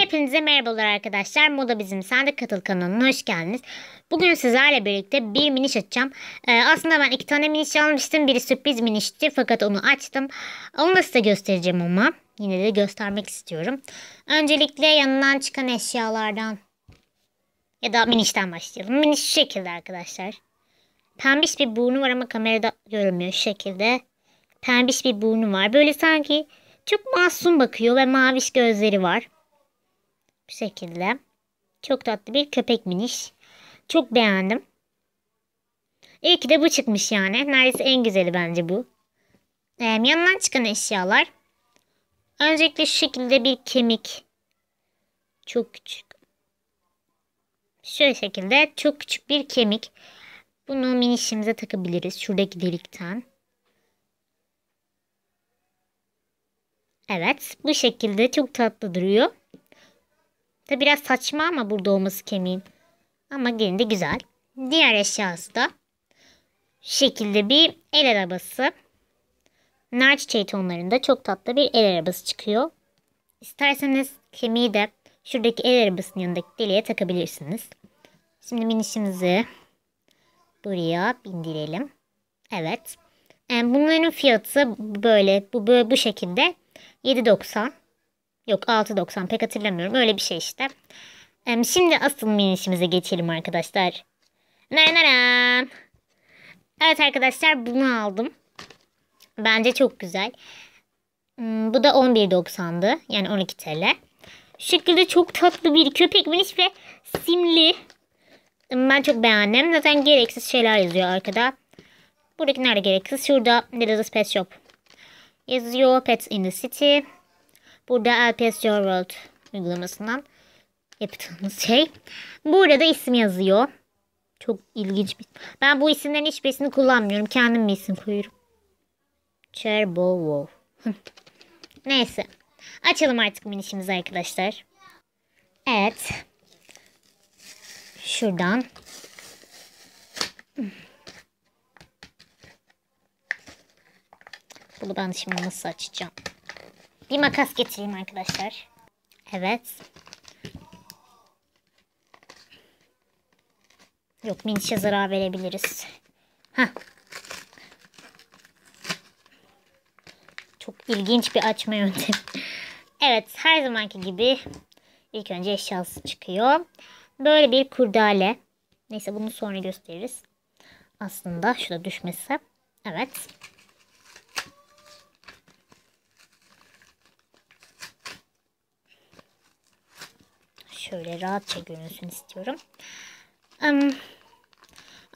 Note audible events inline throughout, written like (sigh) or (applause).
Hepinize merhabalar arkadaşlar. Moda Bizim Sen de Katıl kanalına hoş geldiniz. Bugün sizlerle birlikte bir miniş açacağım. Ee, aslında ben iki tane miniş almıştım. Biri sürpriz minişti fakat onu açtım. Onu da size göstereceğim ama yine de göstermek istiyorum. Öncelikle yanından çıkan eşyalardan ya da minişten başlayalım. Miniş şu şekilde arkadaşlar. Pembiş bir burnu var ama kamerada görünmüyor şu şekilde. Pembiş bir burnu var. Böyle sanki çok masum bakıyor ve maviş gözleri var bu şekilde. Çok tatlı bir köpek miniş. Çok beğendim. İyi ki de bu çıkmış yani. Neredeyse en güzeli bence bu. Ee, yanından çıkan eşyalar. Öncelikle şu şekilde bir kemik. Çok küçük. Şöyle şekilde çok küçük bir kemik. Bunu minişimize takabiliriz. Şuradaki delikten. Evet. Bu şekilde çok tatlı duruyor. Tabi biraz saçma ama burada olması kemiğin. Ama gene de güzel. Diğer eşyası da şekilde bir el arabası. Nar çiçeği tonlarında çok tatlı bir el arabası çıkıyor. İsterseniz kemiği de şuradaki el arabasının yanındaki deliğe takabilirsiniz. Şimdi binişimizi buraya bindirelim. Evet. Yani bunların fiyatı böyle bu böyle bu şekilde 7.90. Yok 6.90 pek hatırlamıyorum. Öyle bir şey işte. Şimdi asıl minişimize geçelim arkadaşlar. Nararan. Evet arkadaşlar bunu aldım. Bence çok güzel. Hmm, bu da 11.90'dı. Yani 12 TL. Şu şekilde çok tatlı bir köpek miniş ve simli. Hmm, ben çok beğendim. Zaten gereksiz şeyler yazıyor arkada. Buradaki nerede gereksiz? Şurada Little Pet Shop yazıyor. Pets in the City. Burada LPS World uygulamasından yaptığımız şey. Burada da isim yazıyor. Çok ilginç bir Ben bu isimlerin hiçbirisini kullanmıyorum. Kendim bir isim koyuyorum. Cherbovo. (laughs) Neyse. Açalım artık minişimizi arkadaşlar. Evet. Şuradan. Bunu ben şimdi nasıl açacağım? Bir makas getireyim arkadaşlar. Evet. Yok minişe zarar verebiliriz. Ha. Çok ilginç bir açma yöntemi. (laughs) evet her zamanki gibi ilk önce eşyası çıkıyor. Böyle bir kurdale. Neyse bunu sonra gösteririz. Aslında şurada düşmesi. Evet. şöyle rahatça görünsün istiyorum. Um,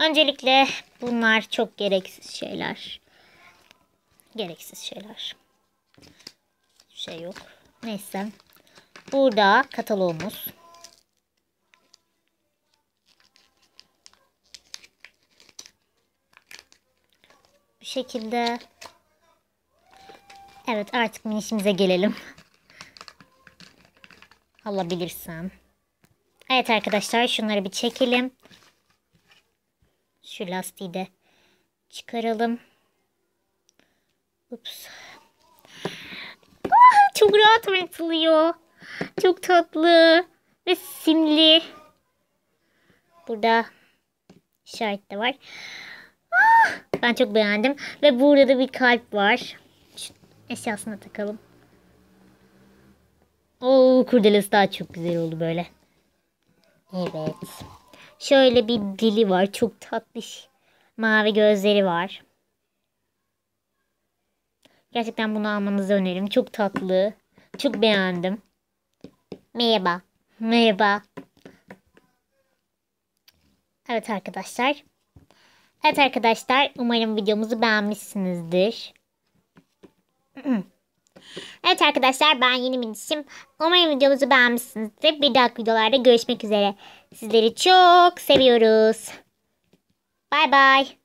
öncelikle bunlar çok gereksiz şeyler. Gereksiz şeyler. şey yok. Neyse. Burada kataloğumuz. Bu şekilde. Evet artık minişimize gelelim alabilirsem. Evet arkadaşlar şunları bir çekelim. Şu lastiği de çıkaralım. Ups. Ah, çok rahat üretiliyor. Çok tatlı ve simli. Burada işaret de var. Ah, ben çok beğendim. Ve burada da bir kalp var. Şu eşyasına takalım. Oo kurdelesi daha çok güzel oldu böyle. Evet. Şöyle bir dili var. Çok tatlış. Mavi gözleri var. Gerçekten bunu almanızı öneririm. Çok tatlı. Çok beğendim. Merhaba. Merhaba. Evet arkadaşlar. Evet arkadaşlar. Umarım videomuzu beğenmişsinizdir. (clears throat) Evet arkadaşlar ben yeni minişim. Umarım videomuzu beğenmişsinizdir. Bir dahaki videolarda görüşmek üzere. Sizleri çok seviyoruz. Bay bay.